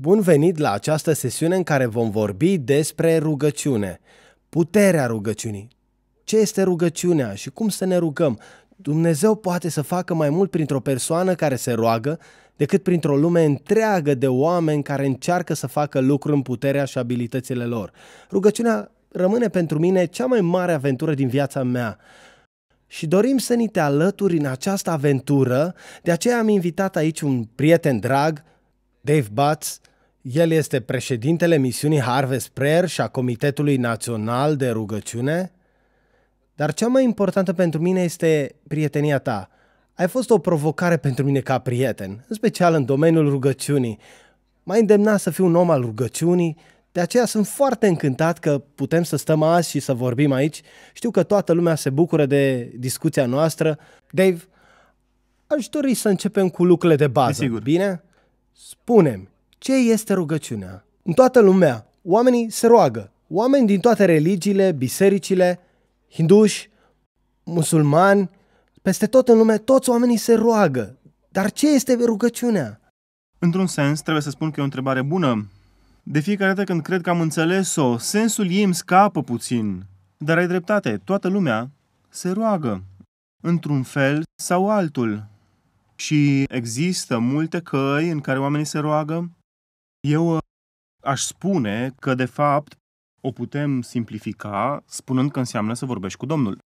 Bun venit la această sesiune în care vom vorbi despre rugăciune, puterea rugăciunii. Ce este rugăciunea și cum să ne rugăm? Dumnezeu poate să facă mai mult printr-o persoană care se roagă decât printr-o lume întreagă de oameni care încearcă să facă lucruri în puterea și abilitățile lor. Rugăciunea rămâne pentru mine cea mai mare aventură din viața mea și dorim să ni te alături în această aventură. De aceea am invitat aici un prieten drag, Dave Batz, el este președintele misiunii Harvest Prayer și a Comitetului Național de Rugăciune. Dar cea mai importantă pentru mine este prietenia ta. Ai fost o provocare pentru mine ca prieten, în special în domeniul rugăciunii. M-ai îndemnat să fiu un om al rugăciunii, de aceea sunt foarte încântat că putem să stăm azi și să vorbim aici. Știu că toată lumea se bucură de discuția noastră. Dave, aș dori să începem cu lucrurile de bază. Desigur. Bine? Spunem, ce este rugăciunea? În toată lumea, oamenii se roagă. Oameni din toate religiile, bisericile, hinduși, musulmani, peste tot în lume, toți oamenii se roagă. Dar ce este rugăciunea? Într-un sens, trebuie să spun că e o întrebare bună. De fiecare dată când cred că am înțeles-o, sensul ei îmi scapă puțin. Dar ai dreptate, toată lumea se roagă, într-un fel sau altul. Și există multe căi în care oamenii se roagă, eu uh, aș spune că, de fapt, o putem simplifica spunând că înseamnă să vorbești cu Domnul.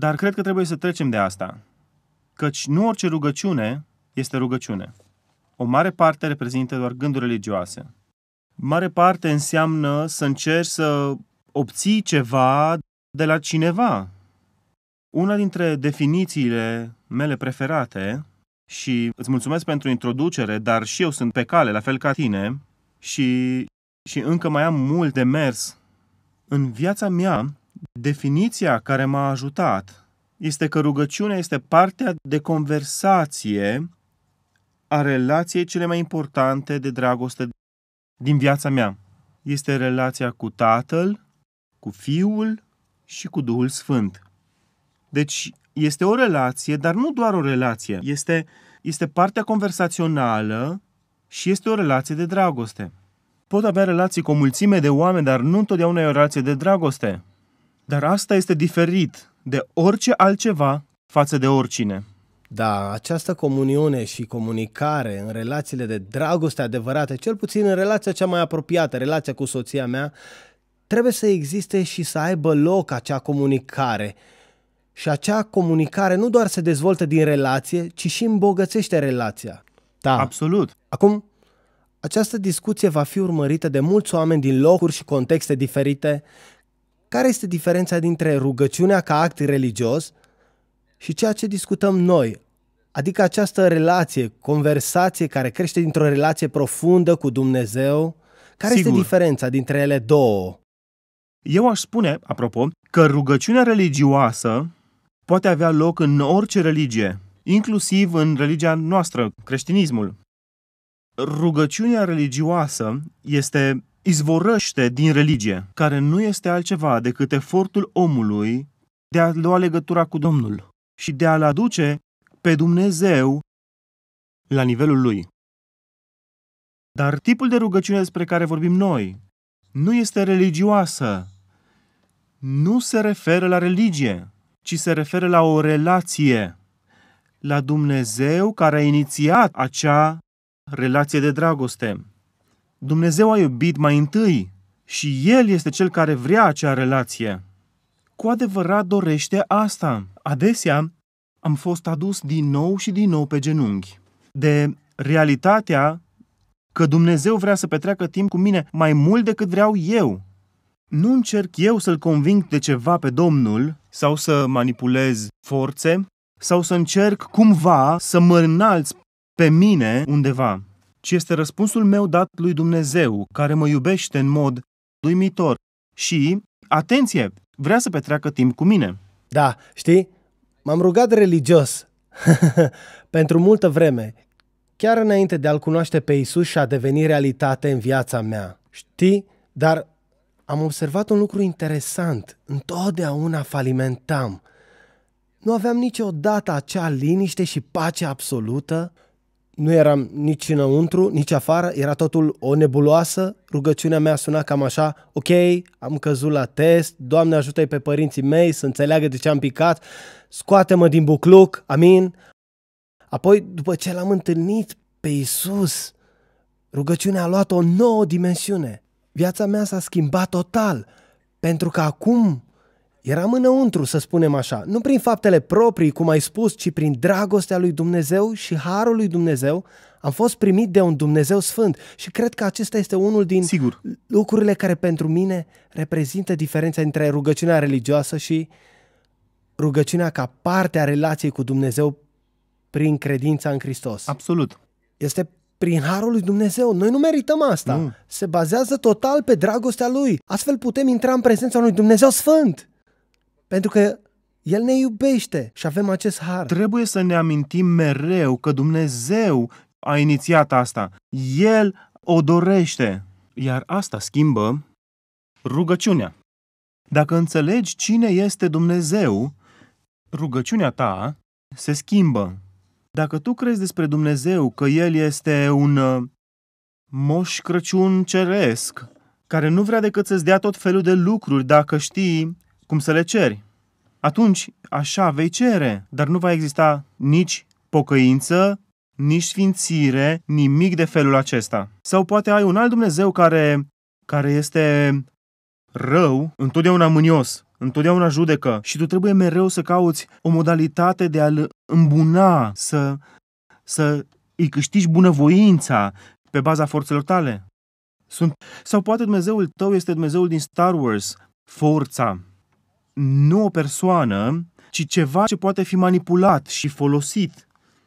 Dar cred că trebuie să trecem de asta, căci nu orice rugăciune este rugăciune. O mare parte reprezintă doar gânduri religioase. Mare parte înseamnă să încerci să obții ceva de la cineva. Una dintre definițiile mele preferate și îți mulțumesc pentru introducere, dar și eu sunt pe cale, la fel ca tine, și, și încă mai am mult de mers. În viața mea, definiția care m-a ajutat este că rugăciunea este partea de conversație a relației cele mai importante de dragoste din viața mea. Este relația cu Tatăl, cu Fiul și cu Duhul Sfânt. Deci, este o relație, dar nu doar o relație. Este, este partea conversațională și este o relație de dragoste. Pot avea relații cu o mulțime de oameni, dar nu întotdeauna e o relație de dragoste. Dar asta este diferit de orice altceva față de oricine. Da, această comuniune și comunicare în relațiile de dragoste adevărate, cel puțin în relația cea mai apropiată, relația cu soția mea, trebuie să existe și să aibă loc acea comunicare și acea comunicare nu doar se dezvoltă din relație, ci și îmbogățește relația. Da. Absolut. Acum, această discuție va fi urmărită de mulți oameni din locuri și contexte diferite. Care este diferența dintre rugăciunea ca act religios și ceea ce discutăm noi, adică această relație, conversație care crește dintr-o relație profundă cu Dumnezeu? Care Sigur. este diferența dintre ele două? Eu aș spune, apropo, că rugăciunea religioasă poate avea loc în orice religie, inclusiv în religia noastră, creștinismul. Rugăciunea religioasă este izvorăște din religie, care nu este altceva decât efortul omului de a lua legătura cu Domnul și de a-L aduce pe Dumnezeu la nivelul Lui. Dar tipul de rugăciune despre care vorbim noi nu este religioasă, nu se referă la religie, ci se referă la o relație, la Dumnezeu care a inițiat acea relație de dragoste. Dumnezeu a iubit mai întâi și El este Cel care vrea acea relație. Cu adevărat dorește asta. Adesea am fost adus din nou și din nou pe genunchi de realitatea că Dumnezeu vrea să petreacă timp cu mine mai mult decât vreau eu nu încerc eu să-l conving de ceva pe Domnul sau să manipulez forțe sau să încerc cumva să mă înalți pe mine undeva, ci este răspunsul meu dat lui Dumnezeu, care mă iubește în mod uimitor și, atenție, vrea să petreacă timp cu mine. Da, știi? M-am rugat religios pentru multă vreme, chiar înainte de a-L cunoaște pe Isus și a deveni realitate în viața mea. Știi? Dar am observat un lucru interesant. Întotdeauna falimentam. Nu aveam niciodată acea liniște și pace absolută. Nu eram nici înăuntru, nici afară, era totul o nebuloasă. Rugăciunea mea suna cam așa, ok, am căzut la test, Doamne ajută i pe părinții mei să înțeleagă de ce am picat, scoate-mă din bucluc, amin. Apoi, după ce l-am întâlnit pe Isus, rugăciunea a luat o nouă dimensiune viața mea s-a schimbat total, pentru că acum eram înăuntru, să spunem așa, nu prin faptele proprii, cum ai spus, ci prin dragostea lui Dumnezeu și harul lui Dumnezeu, am fost primit de un Dumnezeu sfânt și cred că acesta este unul din Sigur. lucrurile care pentru mine reprezintă diferența între rugăciunea religioasă și rugăciunea ca parte a relației cu Dumnezeu prin credința în Hristos. Absolut. Este prin harul lui Dumnezeu. Noi nu merităm asta. Mm. Se bazează total pe dragostea lui. Astfel putem intra în prezența lui Dumnezeu Sfânt. Pentru că el ne iubește și avem acest har. Trebuie să ne amintim mereu că Dumnezeu a inițiat asta. El o dorește. Iar asta schimbă rugăciunea. Dacă înțelegi cine este Dumnezeu, rugăciunea ta se schimbă. Dacă tu crezi despre Dumnezeu că El este un uh, moș Crăciun ceresc, care nu vrea decât să-ți dea tot felul de lucruri dacă știi cum să le ceri, atunci așa vei cere, dar nu va exista nici pocăință, nici sfințire, nimic de felul acesta. Sau poate ai un alt Dumnezeu care, care este rău, întotdeauna mânios, întotdeauna judecă și tu trebuie mereu să cauți o modalitate de a-l îmbuna, să, să îi câștigi bunăvoința pe baza forțelor tale. Sunt... Sau poate Dumnezeul tău este Dumnezeul din Star Wars, forța. Nu o persoană, ci ceva ce poate fi manipulat și folosit.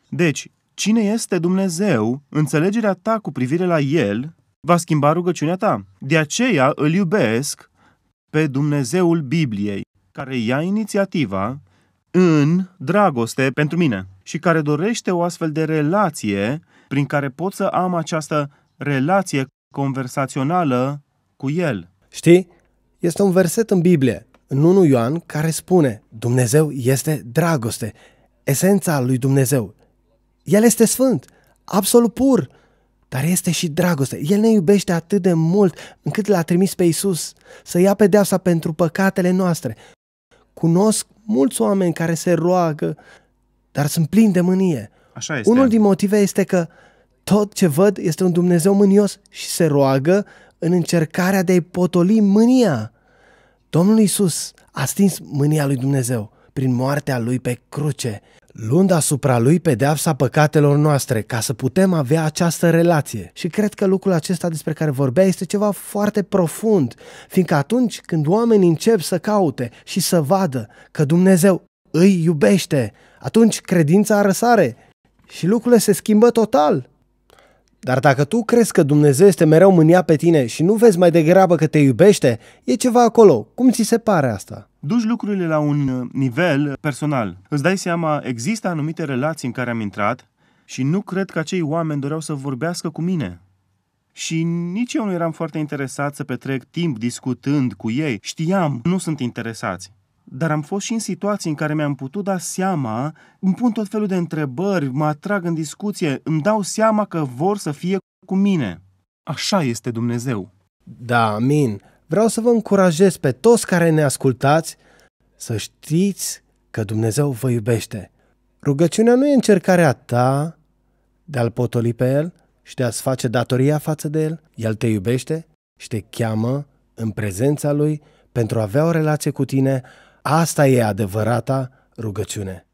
Deci, cine este Dumnezeu, înțelegerea ta cu privire la El va schimba rugăciunea ta. De aceea îl iubesc pe Dumnezeul Bibliei, care ia inițiativa în dragoste pentru mine și care dorește o astfel de relație prin care pot să am această relație conversațională cu El. Știi? Este un verset în Biblie, în 1 Ioan, care spune Dumnezeu este dragoste, esența lui Dumnezeu. El este sfânt, absolut pur, dar este și dragoste. El ne iubește atât de mult încât l-a trimis pe Isus să ia pedeapsa pentru păcatele noastre. Cunosc mulți oameni care se roagă, dar sunt plini de mânie. Așa este. Unul din motive este că tot ce văd este un Dumnezeu mânios și se roagă în încercarea de a-i potoli mânia. Domnul Isus a stins mânia lui Dumnezeu prin moartea lui pe cruce luând asupra lui pedeapsa păcatelor noastre, ca să putem avea această relație. Și cred că lucrul acesta despre care vorbea este ceva foarte profund, fiindcă atunci când oamenii încep să caute și să vadă că Dumnezeu îi iubește, atunci credința răsare și lucrurile se schimbă total. Dar dacă tu crezi că Dumnezeu este mereu mânia pe tine și nu vezi mai degrabă că te iubește, e ceva acolo. Cum ți se pare asta? Duci lucrurile la un uh, nivel personal. Îți dai seama, există anumite relații în care am intrat și nu cred că acei oameni doreau să vorbească cu mine. Și nici eu nu eram foarte interesat să petrec timp discutând cu ei. Știam, nu sunt interesați dar am fost și în situații în care mi-am putut da seama, îmi pun tot felul de întrebări, mă atrag în discuție, îmi dau seama că vor să fie cu mine. Așa este Dumnezeu. Da, amin. Vreau să vă încurajez pe toți care ne ascultați să știți că Dumnezeu vă iubește. Rugăciunea nu e încercarea ta de a-L potoli pe El și de a-ți face datoria față de El. El te iubește și te cheamă în prezența Lui pentru a avea o relație cu tine, Asta e adevărata rugăciune.